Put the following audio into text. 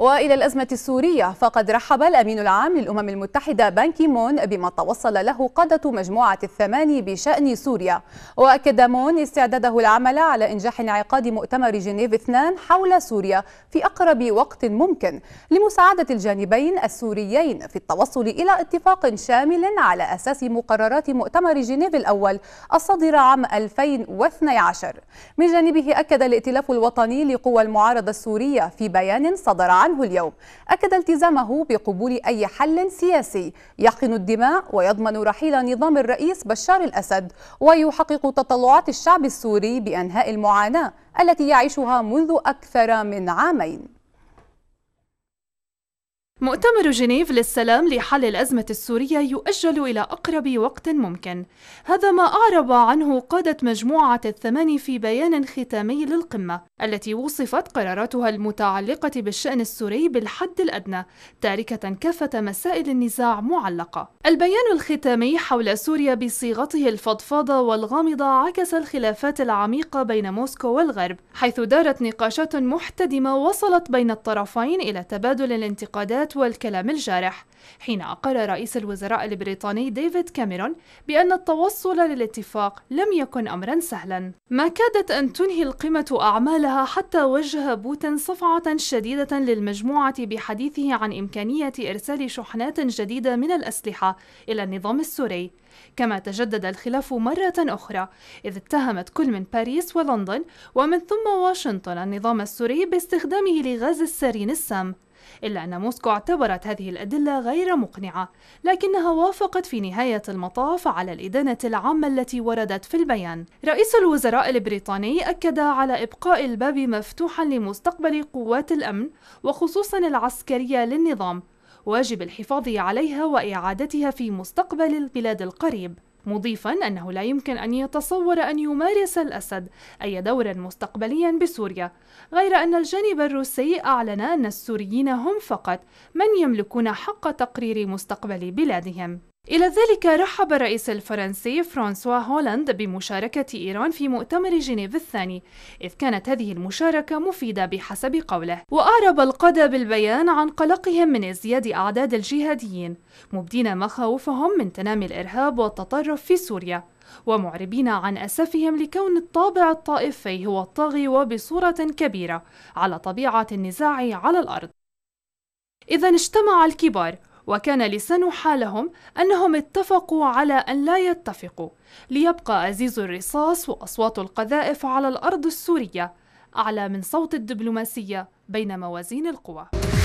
وإلى الأزمة السورية فقد رحب الأمين العام للأمم المتحدة بان مون بما توصل له قادة مجموعة الثمان بشأن سوريا وأكد مون استعداده العمل على إنجاح انعقاد مؤتمر جنيف 2 حول سوريا في أقرب وقت ممكن لمساعدة الجانبين السوريين في التوصل إلى اتفاق شامل على أساس مقررات مؤتمر جنيف الأول الصادر عام 2012 من جانبه أكد الائتلاف الوطني لقوى المعارضة السورية في بيان صدر عن عنه اليوم أكد التزامه بقبول أي حل سياسي يحقن الدماء ويضمن رحيل نظام الرئيس بشار الأسد ويحقق تطلعات الشعب السوري بأنهاء المعاناة التي يعيشها منذ أكثر من عامين مؤتمر جنيف للسلام لحل الأزمة السورية يؤجل إلى أقرب وقت ممكن هذا ما أعرب عنه قادة مجموعة الثمان في بيان ختامي للقمة التي وصفت قراراتها المتعلقة بالشأن السوري بالحد الأدنى تاركة كافة مسائل النزاع معلقة البيان الختامي حول سوريا بصيغته الفضفاضة والغامضة عكس الخلافات العميقة بين موسكو والغرب حيث دارت نقاشات محتدمة وصلت بين الطرفين إلى تبادل الانتقادات والكلام الجارح حين أقر رئيس الوزراء البريطاني ديفيد كاميرون بأن التوصل للاتفاق لم يكن أمرا سهلا ما كادت أن تنهي القمة أعمالها حتى وجه بوتين صفعة شديدة للمجموعة بحديثه عن إمكانية إرسال شحنات جديدة من الأسلحة إلى النظام السوري كما تجدد الخلاف مرة أخرى إذ اتهمت كل من باريس ولندن ومن ثم واشنطن النظام السوري باستخدامه لغاز السارين السام إلا أن موسكو اعتبرت هذه الأدلة غير مقنعة لكنها وافقت في نهاية المطاف على الإدانة العامة التي وردت في البيان رئيس الوزراء البريطاني أكد على إبقاء الباب مفتوحا لمستقبل قوات الأمن وخصوصا العسكرية للنظام واجب الحفاظ عليها وإعادتها في مستقبل البلاد القريب مضيفا أنه لا يمكن أن يتصور أن يمارس الأسد أي دورا مستقبليا بسوريا غير أن الجانب الروسي أعلن أن السوريين هم فقط من يملكون حق تقرير مستقبل بلادهم إلى ذلك رحب الرئيس الفرنسي فرانسوا هولاند بمشاركة إيران في مؤتمر جنيف الثاني، إذ كانت هذه المشاركة مفيدة بحسب قوله، وأعرب القادة بالبيان عن قلقهم من ازدياد أعداد الجهاديين، مبدين مخاوفهم من تنامي الإرهاب والتطرف في سوريا، ومعربين عن أسفهم لكون الطابع الطائفي هو الطاغي وبصورة كبيرة على طبيعة النزاع على الأرض. إذا اجتمع الكبار وكان لسان حالهم أنهم اتفقوا على أن لا يتفقوا ليبقى أزيز الرصاص وأصوات القذائف على الأرض السورية أعلى من صوت الدبلوماسية بين موازين القوى